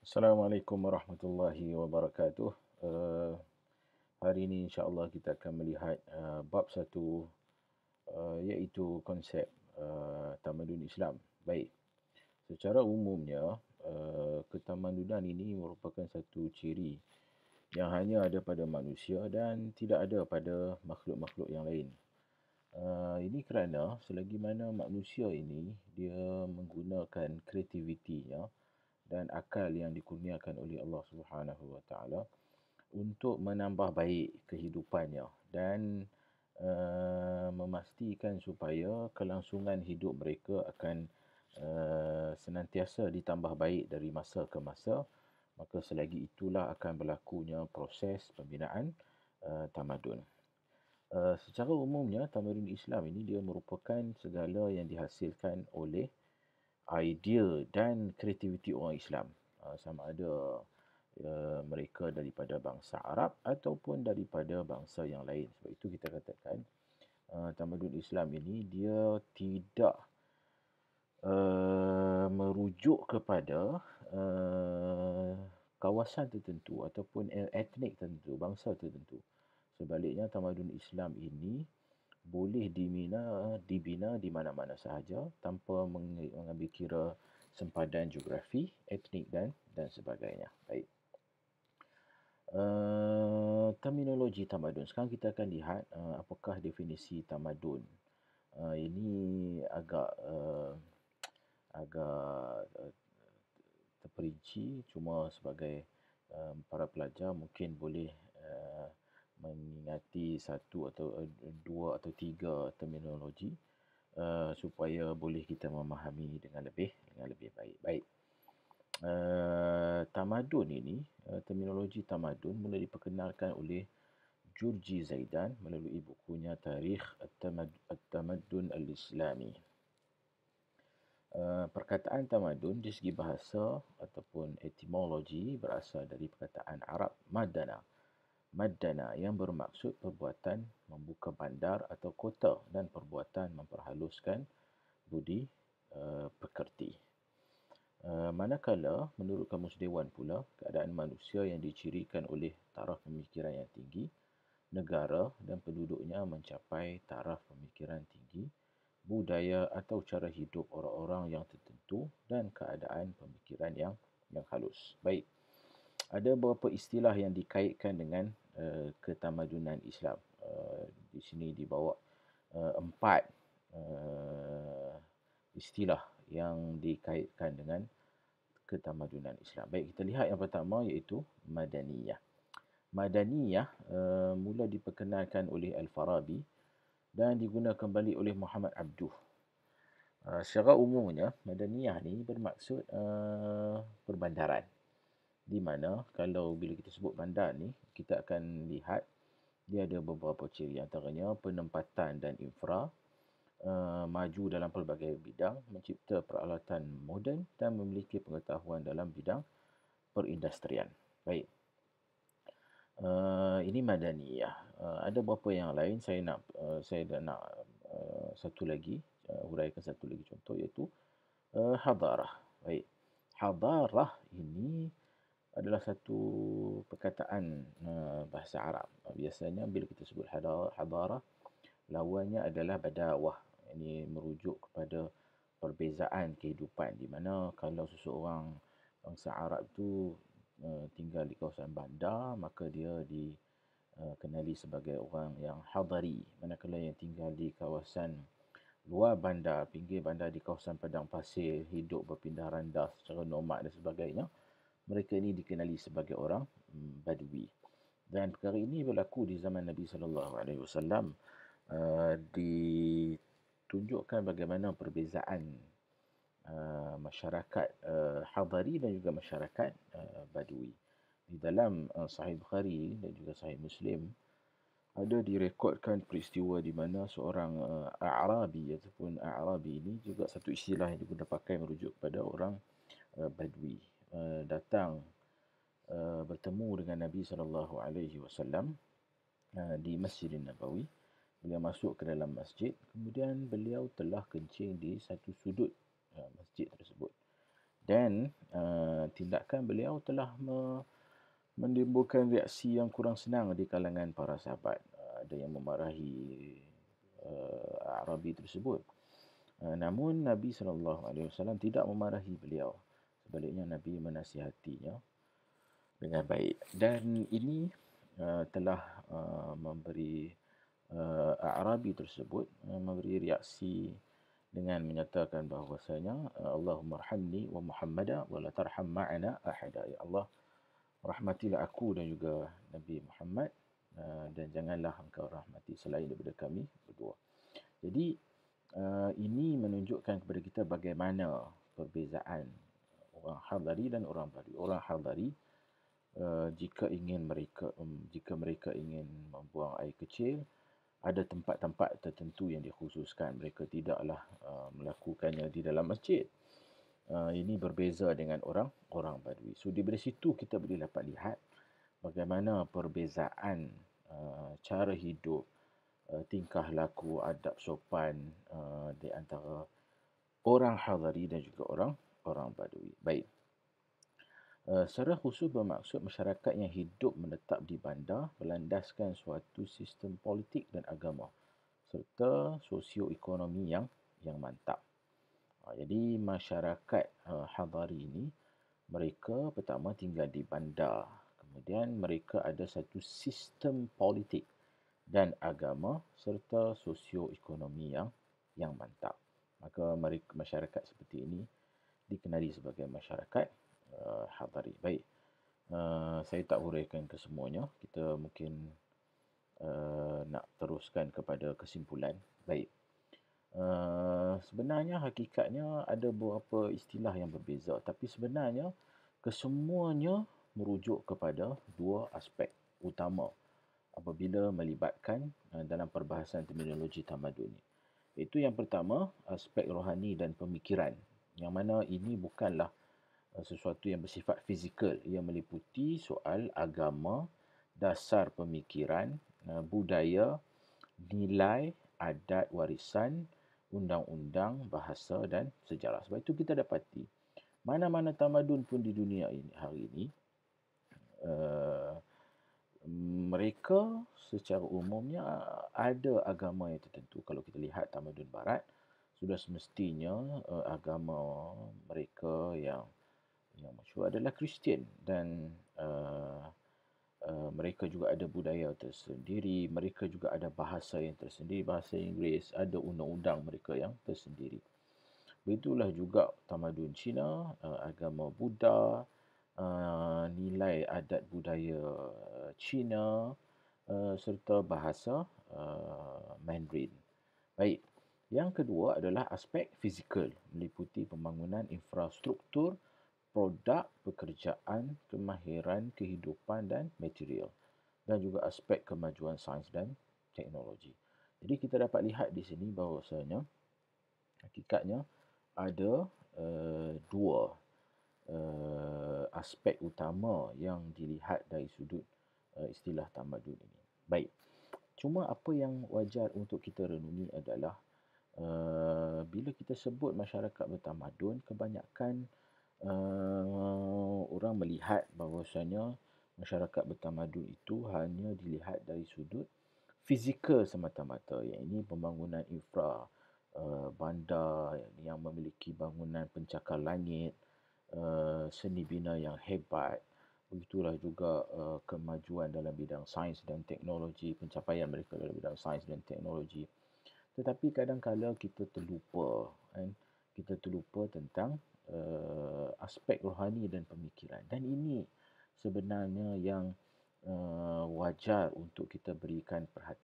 Assalamualaikum warahmatullahi wabarakatuh. Uh, hari ini insyaAllah kita akan melihat uh, bab satu uh, iaitu konsep uh, tamadun Islam. Baik. Secara umumnya, uh, ketamadunan ini merupakan satu ciri yang hanya ada pada manusia dan tidak ada pada makhluk-makhluk yang lain. Uh, ini kerana selagi mana manusia ini dia menggunakan kreativitinya uh, dan akal yang dikurniakan oleh Allah Subhanahu Wa Taala untuk menambah baik kehidupannya dan uh, memastikan supaya kelangsungan hidup mereka akan uh, senantiasa ditambah baik dari masa ke masa maka selagi itulah akan berlakunya proses pembinaan uh, tamadun Uh, secara umumnya tamadun Islam ini dia merupakan segala yang dihasilkan oleh idea dan kreativiti orang Islam uh, sama ada uh, mereka daripada bangsa Arab ataupun daripada bangsa yang lain sebab itu kita katakan uh, tamadun Islam ini dia tidak uh, merujuk kepada uh, kawasan tertentu ataupun etnik tertentu bangsa tertentu sebaliknya tamadun Islam ini boleh dibina dibina di mana-mana sahaja tanpa mengambil kira sempadan geografi, etnik dan dan sebagainya. Baik. Uh, terminologi tamadun. Sekarang kita akan lihat uh, apakah definisi tamadun. Uh, ini agak uh, agak uh, terperinci cuma sebagai um, para pelajar mungkin boleh uh, mengingati satu atau eh, dua atau tiga terminologi uh, supaya boleh kita memahami dengan lebih dengan lebih baik. Baik. Uh, tamadun ini uh, terminologi tamadun mula diperkenalkan oleh Jurji Zaidan melalui bukunya Tarikh At-Tamadun Al-Islami. Uh, perkataan tamadun di segi bahasa ataupun etimologi berasal dari perkataan Arab madanah maddana lah yang bermaksud perbuatan membuka bandar atau kota dan perbuatan memperhaluskan budi uh, pekerti. Uh, manakala menurut kamus dewan pula keadaan manusia yang dicirikan oleh taraf pemikiran yang tinggi negara dan penduduknya mencapai taraf pemikiran tinggi budaya atau cara hidup orang-orang yang tertentu dan keadaan pemikiran yang yang halus. Baik ada beberapa istilah yang dikaitkan dengan uh, eh, ketamadunan Islam. Uh, di sini dibawa uh, empat uh, istilah yang dikaitkan dengan ketamadunan Islam. Baik, kita lihat yang pertama iaitu Madaniyah. Madaniyah uh, mula diperkenalkan oleh Al-Farabi dan digunakan kembali oleh Muhammad Abduh. Uh, secara umumnya, Madaniyah ni bermaksud uh, perbandaran di mana kalau bila kita sebut bandar ni kita akan lihat dia ada beberapa ciri antaranya penempatan dan infra uh, maju dalam pelbagai bidang mencipta peralatan moden dan memiliki pengetahuan dalam bidang perindustrian baik uh, ini madaniyah uh, ada beberapa yang lain saya nak uh, saya dah nak uh, satu lagi huraikan uh, satu lagi contoh iaitu uh, hadarah baik hadarah ini adalah satu perkataan eh, bahasa Arab. Biasanya bila kita sebut hadarah, lawannya adalah badawah. Ini merujuk kepada perbezaan kehidupan di mana kalau seseorang bangsa Arab tu eh, tinggal di kawasan bandar maka dia dikenali eh, sebagai orang yang hadari manakala yang tinggal di kawasan luar bandar pinggir bandar di kawasan padang pasir hidup berpindah randa secara nomad dan sebagainya mereka ini dikenali sebagai orang hmm, Badui. Dan perkara ini berlaku di zaman Nabi sallallahu alaihi wasallam ah, ditunjukkan bagaimana perbezaan uh, masyarakat uh, ah, Hadari dan juga masyarakat uh, Badui. Di dalam uh, Sahih Bukhari dan juga Sahih Muslim ada direkodkan peristiwa di mana seorang uh, Arabi ataupun Arabi ini juga satu istilah yang digunakan pakai merujuk pada orang uh, Badui. Eh, datang uh, bertemu dengan Nabi sallallahu alaihi wasallam eh, di Masjid Nabawi. Beliau masuk ke dalam masjid, kemudian beliau telah kencing di satu sudut uh, masjid tersebut. Dan uh, tindakan beliau telah me- menimbulkan reaksi yang kurang senang di kalangan para sahabat. Uh, ada yang memarahi uh, Arabi tersebut. Uh, namun Nabi sallallahu alaihi wasallam tidak memarahi beliau sebaliknya Nabi menasihatinya dengan baik dan ini uh, telah uh, memberi uh, Arabi tersebut uh, memberi reaksi dengan menyatakan bahawasanya uh, Allahumma rahmni wa muhammada wa la tarham ma'ana ahada ya Allah rahmatilah aku dan juga Nabi Muhammad uh, dan janganlah engkau rahmati selain daripada kami berdua. Jadi uh, ini menunjukkan kepada kita bagaimana perbezaan orang Hadari dan orang Badui. Orang Hadari Uh, eh, jika ingin mereka um, jika mereka ingin membuang air kecil ada tempat-tempat tertentu yang dikhususkan mereka tidaklah uh, melakukannya di dalam masjid uh, ini berbeza dengan orang orang badui so dari situ kita boleh dapat lihat bagaimana perbezaan uh, cara hidup uh, tingkah laku adab sopan uh, di antara orang hadari dan juga orang orang Badui. Baik. Uh, secara khusus bermaksud masyarakat yang hidup menetap di bandar berlandaskan suatu sistem politik dan agama serta sosioekonomi yang yang mantap. Uh, jadi masyarakat uh, Hadari ini mereka pertama tinggal di bandar. Kemudian mereka ada satu sistem politik dan agama serta sosioekonomi yang yang mantap. Maka mereka masyarakat seperti ini dikenali sebagai masyarakat uh, Hadari. Baik, uh, saya tak huraikan kesemuanya. Kita mungkin uh, nak teruskan kepada kesimpulan. Baik. Uh, sebenarnya hakikatnya ada beberapa istilah yang berbeza tapi sebenarnya kesemuanya merujuk kepada dua aspek utama apabila melibatkan uh, dalam perbahasan terminologi tamadun ini iaitu yang pertama aspek rohani dan pemikiran yang mana ini bukanlah uh, sesuatu yang bersifat fizikal yang meliputi soal agama dasar pemikiran uh, budaya nilai adat warisan undang-undang bahasa dan sejarah sebab itu kita dapati mana-mana tamadun pun di dunia ini hari ini uh, mereka secara umumnya ada agama yang tertentu kalau kita lihat tamadun barat uh, sudah semestinya uh, agama mereka yang yang masyhur adalah Kristian dan uh, uh, mereka juga ada budaya tersendiri, mereka juga ada bahasa yang tersendiri, bahasa Inggeris, ada undang-undang mereka yang tersendiri. Begitulah juga tamadun Cina, uh, agama Buddha, uh, nilai adat budaya uh, Cina uh, serta bahasa uh, Mandarin. Baik. Yang kedua adalah aspek fizikal meliputi pembangunan infrastruktur, produk, pekerjaan, kemahiran, kehidupan dan material dan juga aspek kemajuan sains dan teknologi. Jadi kita dapat lihat di sini bahawasanya hakikatnya ada uh, dua uh, aspek utama yang dilihat dari sudut uh, istilah tamadun ini. Baik. Cuma apa yang wajar untuk kita renungi adalah Eh, bila kita sebut masyarakat bertamadun kebanyakan uh, orang melihat bahawasanya masyarakat bertamadun itu hanya dilihat dari sudut fizikal semata-mata yang pembangunan infra uh, bandar yang memiliki bangunan pencakar langit uh, seni bina yang hebat begitulah juga uh, kemajuan dalam bidang sains dan teknologi pencapaian mereka dalam bidang sains dan teknologi uh, tetapi kadang-kala kita terlupa kan kita terlupa tentang uh, aspek rohani dan pemikiran dan ini sebenarnya yang uh, wajar untuk kita berikan perhatian